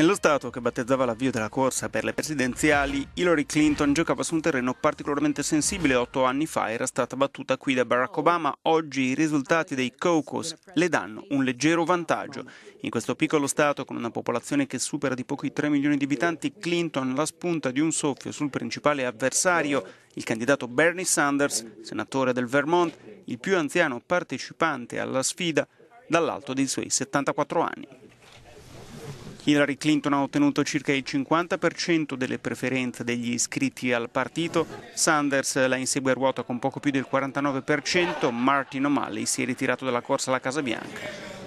Nello stato che battezzava l'avvio della corsa per le presidenziali, Hillary Clinton giocava su un terreno particolarmente sensibile otto anni fa, era stata battuta qui da Barack Obama, oggi i risultati dei caucus le danno un leggero vantaggio. In questo piccolo stato, con una popolazione che supera di poco i 3 milioni di abitanti, Clinton la spunta di un soffio sul principale avversario, il candidato Bernie Sanders, senatore del Vermont, il più anziano partecipante alla sfida, dall'alto dei suoi 74 anni. Hillary Clinton ha ottenuto circa il 50% delle preferenze degli iscritti al partito, Sanders la insegue a ruota con poco più del 49%, Martin O'Malley si è ritirato dalla corsa alla Casa Bianca.